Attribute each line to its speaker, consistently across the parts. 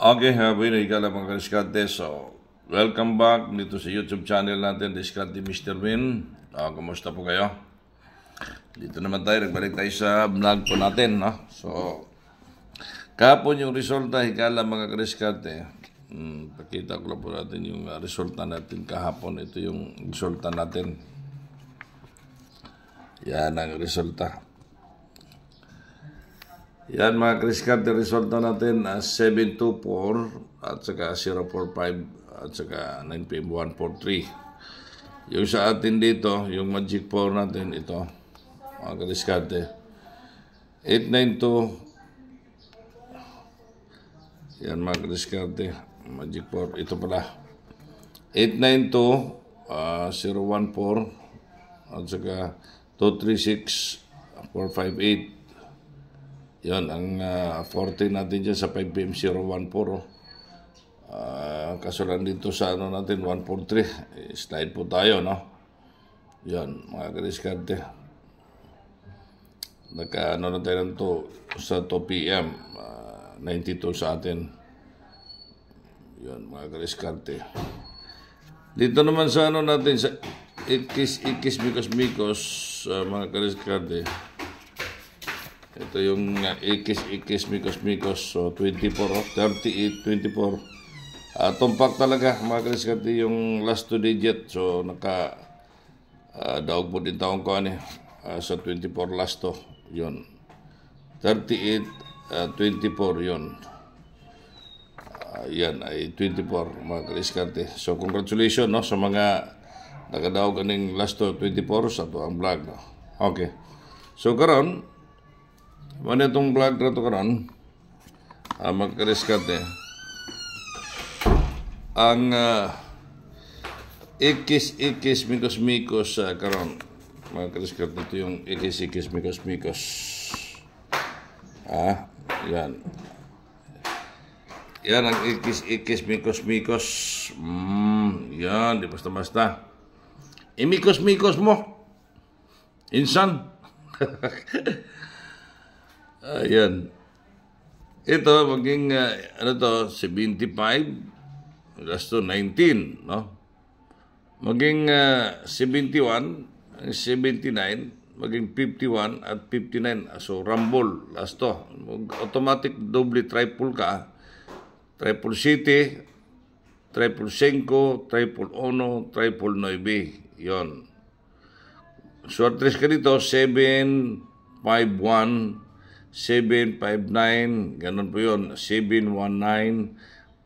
Speaker 1: Okay, habinay ka lang mga Diskarte. So, welcome back dito sa YouTube channel natin, Diskarte Mr. Win. Uh, kumusta po kayo? Dito naman tayo, nagbalik tayo sa vlog po natin. No? So, kapon yung resulta, hikala mga Diskarte. Hmm, pakita ko lang po natin yung ah, resulta natin kahapon. Ito yung resulta natin. Yan ang resulta. Yan mga Kriskat, card, resulta natin uh, ah, 724 at saka 045 at saka 9PM143. Yung sa atin dito, yung Magic power natin, ito, mga Kriskate, eh. 892, yan mga Kriskate, eh, Magic power, ito pala, 892, uh, 014, at saka 236, 458, Yon ang uh, ah, 14 natin dyan sa 5PM014. Oh. Uh, ah, kaso lang dito sa ano natin, 143. Eh, slide po tayo, no? Yon, mga kadiskarte. Nagka ano na tayo to, sa 2pm. Uh, 92 sa atin. Yon, mga kadiskarte. Dito naman sa ano natin, sa ikis, ikis, mikos, mikos, uh, ah, mga kadiskarte. Ito yung uh, ah, ikis, ikis, mikos, mikos. So, 24, oh, 38, 24. Uh, tumpak talaga, mga kaliskati, yung last two digit. So, naka, uh, daog po din taong ko, ano, uh, sa so 24 last to. Yun. 38, uh, 24, yun. Uh, yan, ay 24, mga kaliskati. So, congratulations, no, sa mga nakadaog kaning last to 24 sa to ang vlog, no. Okay. So, karon Mana itong vlog na ito karon uh, ah, magkariskate. Ang uh, ikis-ikis mikos-mikos uh, karon magkariskate ito yung ikis-ikis mikos-mikos. Ah, yan. Yan ang ikis-ikis mikos-mikos. Mm, yan, di basta-basta. Imikos-mikos mo. Insan. Ayan. Ito, maging, uh, ano to, 75, last to 19, no? Maging uh, 71, 79, maging 51 at 59. Ah, so, rumble. Last to. Mag automatic double triple ka. Ah. Triple city, triple 5, triple 1, triple 9. Yun. Shortlist ka dito, 7, 5, 1, 759, ganun po yun, 719,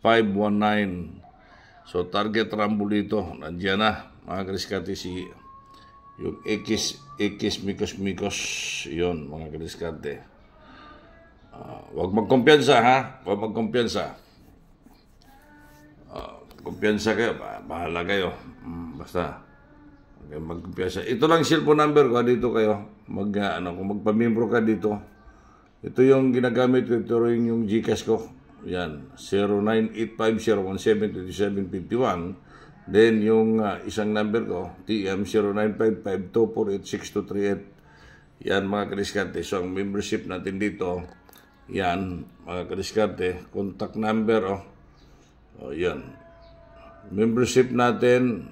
Speaker 1: 519. So target rumble dito, nandiyan na mga kriskati si yung X, X, Mikos, Mikos, yun mga kriskati. Uh, ah, wag magkumpiyansa ha, wag magkumpiyansa. Uh, kumpiyansa kayo, bahala kayo, mm, basta. Okay, magkumpiyansa. Ito lang cellphone number ko, dito kayo. Mag, ah, ano, kung magpamimbro ka dito, ito yung ginagamit ko. yung Gcash ko. Yan. 0985017751. Then yung uh, isang number ko, TM 0955248623. Yan mga kadiskarte. So ang membership natin dito, yan mga kadiskarte. Contact number oh. oh, yan. Membership natin,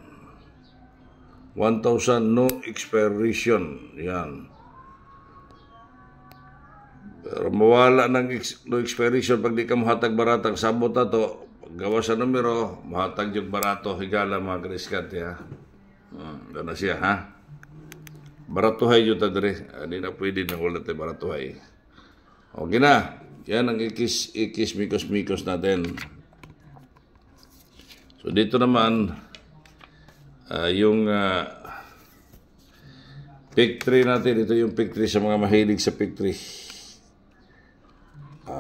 Speaker 1: 1,000 no expiration. Yan. Pero mawala ng ex- no expiration pag di ka mahatag baratang sabot na to. Gawa sa numero, mahatag yung barato. Higala mga kriskante ha. Hmm, doon na siya ha. Baratuhay yun tadre. Hindi ah, na pwede na ulit eh, baratuhay. Okay na. Yan ang ikis, ikis, mikos, mikos natin. So dito naman, uh, yung uh, pick 3 natin, ito yung pick 3 sa mga mahilig sa pick 3.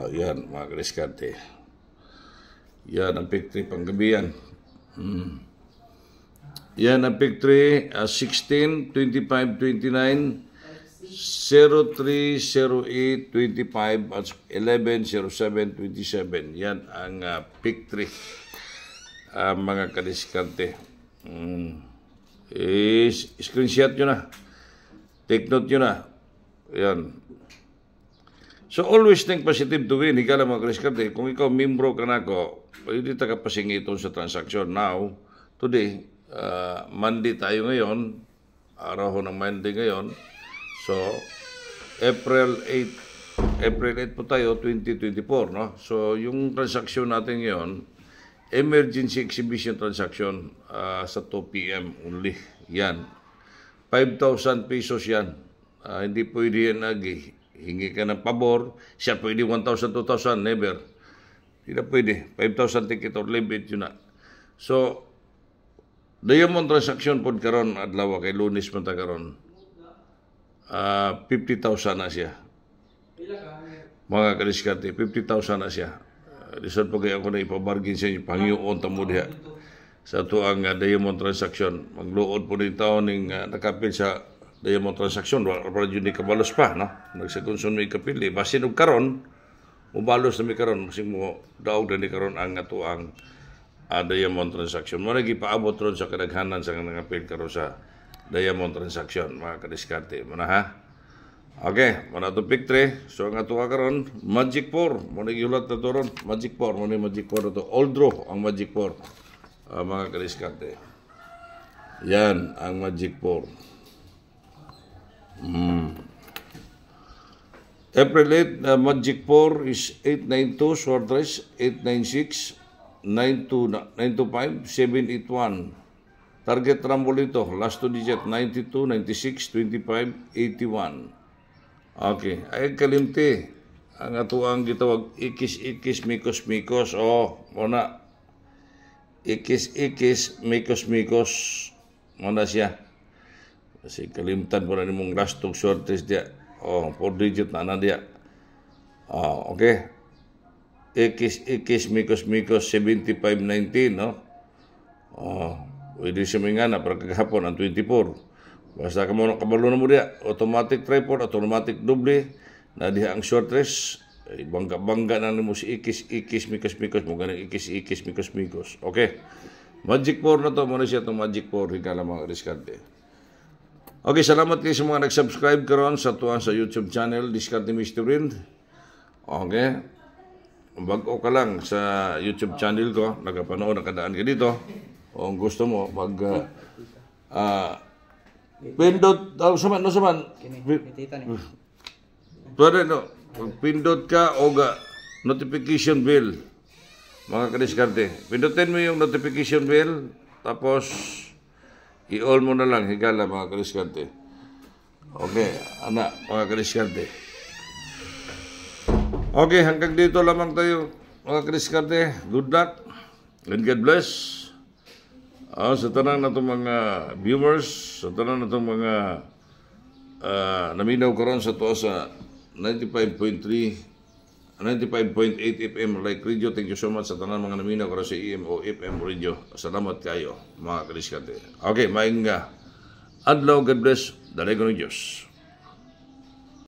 Speaker 1: Uh, yan, mga kriskante. Yan ang pick 3 panggabi yan. Hmm. Yan ang pick uh, 16, 25, 29, 03, 08, 25 at 11 07 27 yan ang uh, pick uh, mga kadiskarte mm. is eh, screenshot nyo na take note nyo na yan So always think positive to win. Higala mga Kriskarte, kung ikaw membro ka na ako, hindi ta sa transaksyon. Now, today, uh, Monday tayo ngayon, araw ng Monday ngayon. So, April 8, April 8 po tayo, 2024. No? So, yung transaksyon natin ngayon, emergency exhibition transaction uh, sa 2 p.m. only. Yan. 5,000 pesos yan. Uh, hindi pwede yan agi hingi ka ng pabor, siya pwede 1,000, 2,000, never. Hindi na pwede. 5,000 ticket or limit, yun na. So, dayamon transaction po karon adlaw kay lunes man ta karon. Uh, ah, 50,000 na siya. Mga kadiskarte, 50,000 na siya. Uh, po kaya ako na ipabargin siya yung pangyoon tamo diha sa tuang uh, diamond transaction. Magluod po dito ning uh, nakapil sa Daya mo transaksyon, wala pa yun ni kabalos pa, no? Nagsagunsun mo kapili. Basin og karon, ubalos na may karon kasi mo daog na ni karon ang ato ang uh, diamond transaction. Mo lagi paabot ron sa kadaghanan sa nga apil karon sa diamond transaction, mga kadiskarte mo na ha. Okay, mo na to pick 3. So ang ato karon Magic 4, mo nagihulat giulat na to ron. Magic 4, mo na Magic 4 to all draw ang Magic 4. Uh, ah, mga kadiskarte. Yan ang Magic 4. Mm. April 8, uh, Magic 4 is 892, Swordress 896, 92, 925, 781. Target rumble ito, last two digit, 92, 96, 25, 81. Okay, ay kalimti. Ang ato ang gitawag ikis-ikis, mikos-mikos. O, oh, muna. Ikis-ikis, mikos-mikos. Muna siya. Kasi kalimtan po na nimong last two shortage dia. Oh, four digit na na dia. Oh, okay. X, X, Mikos, Mikos, 7519, no? Oh, pwede siya may nga na para kagahapon ang 24. Basta ka muna kabalo na mo dia. Automatic tripod, automatic doble. Na diha ang shortage. Eh, bangga-bangga na nimo si ikis, ikis, mikos, mikos. Mga ganang ikis, ikis, mikos, mikos. Okay. Magic 4 na to. Muna siya itong Magic 4. Higala mga riskante. Okay, salamat kayo sa mga nag-subscribe karon sa tuwa sa YouTube channel, Discard ni Mr. Wind. Okay. Bago ka lang sa YouTube channel ko, nagapanood, nakadaan ka dito. O gusto mo, mag... Uh, uh, pindot, oh, saman, no saman. Pwede, no. Pindot ka o ga, notification bell. Mga kadiskarte. Pindutin mo yung notification bell, tapos I-all mo na lang, higala mga kalisyante. Okay, anak, mga kalisyante. Okay, hanggang dito lamang tayo, mga kalisyante. Good luck and God bless. Oh, sa tanan na itong mga viewers, sa tanan na itong mga uh, naminaw karon sa to sa 95.3 95.8 FM Like Radio. Thank you so much sa tanan mga naminaw para sa si e EMO FM Radio. Salamat kayo mga kaliskante. Okay, maing nga. Ah, adlaw, God bless. Dalagon ng Diyos.